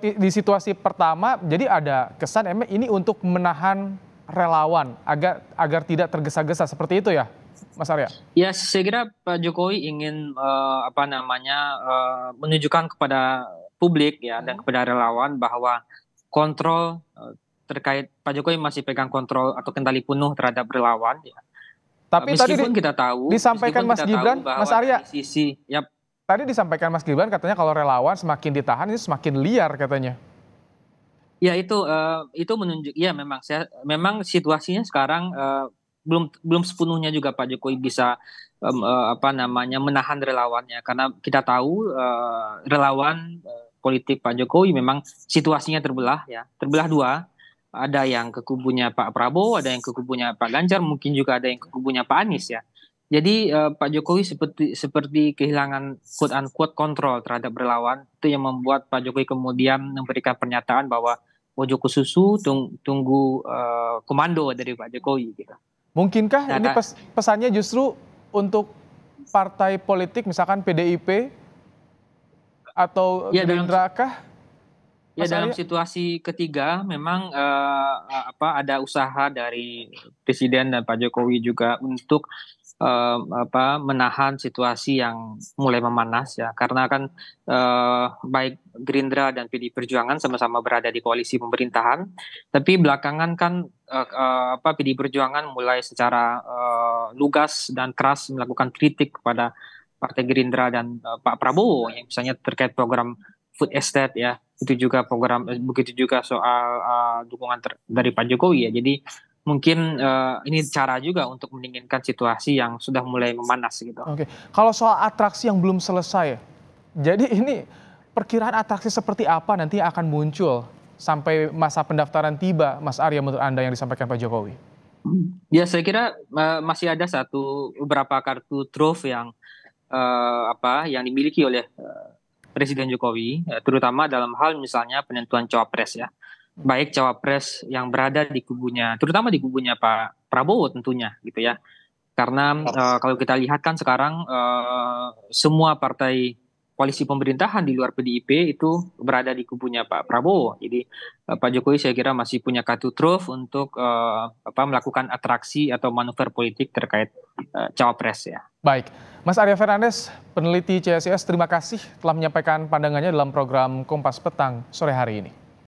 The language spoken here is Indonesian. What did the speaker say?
di situasi pertama jadi ada kesan emang ini untuk menahan relawan agar agar tidak tergesa-gesa seperti itu ya Mas Arya? Ya saya kira Pak Jokowi ingin uh, apa namanya uh, menunjukkan kepada publik ya hmm. dan kepada relawan bahwa kontrol uh, terkait Pak Jokowi masih pegang kontrol atau kendali penuh terhadap relawan ya. Tapi meskipun tadi kita tahu disampaikan Mas Gibran, Mas Arya sisi ya Tadi disampaikan Mas Gibran katanya kalau relawan semakin ditahan ini semakin liar katanya. Ya itu uh, itu menunjuk ya memang saya memang situasinya sekarang uh, belum belum sepenuhnya juga Pak Jokowi bisa um, uh, apa namanya menahan relawannya karena kita tahu uh, relawan uh, politik Pak Jokowi memang situasinya terbelah ya terbelah dua ada yang ke kubunya Pak Prabowo ada yang ke kubunya Pak Ganjar mungkin juga ada yang ke kubunya Pak Anies ya jadi uh, Pak Jokowi seperti seperti kehilangan quote unquote kontrol terhadap relawan itu yang membuat Pak Jokowi kemudian memberikan pernyataan bahwa Mojoko susu tung, tunggu uh, komando dari Pak Jokowi gitu. Mungkinkah nah, ini nah. pes pesannya justru untuk partai politik misalkan PDIP atau ya, Gerindra kah? Ya dalam situasi ketiga memang uh, apa ada usaha dari presiden dan Pak Jokowi juga untuk uh, apa menahan situasi yang mulai memanas ya karena kan uh, baik Gerindra dan PD Perjuangan sama-sama berada di koalisi pemerintahan tapi belakangan kan uh, uh, apa PD Perjuangan mulai secara uh, lugas dan keras melakukan kritik kepada Partai Gerindra dan uh, Pak Prabowo yang misalnya terkait program food estate ya itu juga program begitu juga soal uh, dukungan dari Pak Jokowi ya jadi mungkin uh, ini cara juga untuk mendinginkan situasi yang sudah mulai memanas gitu. Oke, okay. kalau soal atraksi yang belum selesai, jadi ini perkiraan atraksi seperti apa nanti akan muncul sampai masa pendaftaran tiba, Mas Arya menurut Anda yang disampaikan Pak Jokowi? Ya saya kira uh, masih ada satu beberapa kartu truf yang uh, apa yang dimiliki oleh uh, Presiden Jokowi, terutama dalam hal misalnya penentuan cawapres ya baik cawapres yang berada di kubunya, terutama di kubunya Pak Prabowo tentunya gitu ya. Karena uh, kalau kita lihat kan sekarang uh, semua partai koalisi pemerintahan di luar PDIP itu berada di kubunya Pak Prabowo. Jadi uh, Pak Jokowi saya kira masih punya kartu truf untuk uh, apa melakukan atraksi atau manuver politik terkait uh, cawapres ya. Baik, Mas Arya Fernandes, peneliti CSIS, terima kasih telah menyampaikan pandangannya dalam program Kompas Petang sore hari ini.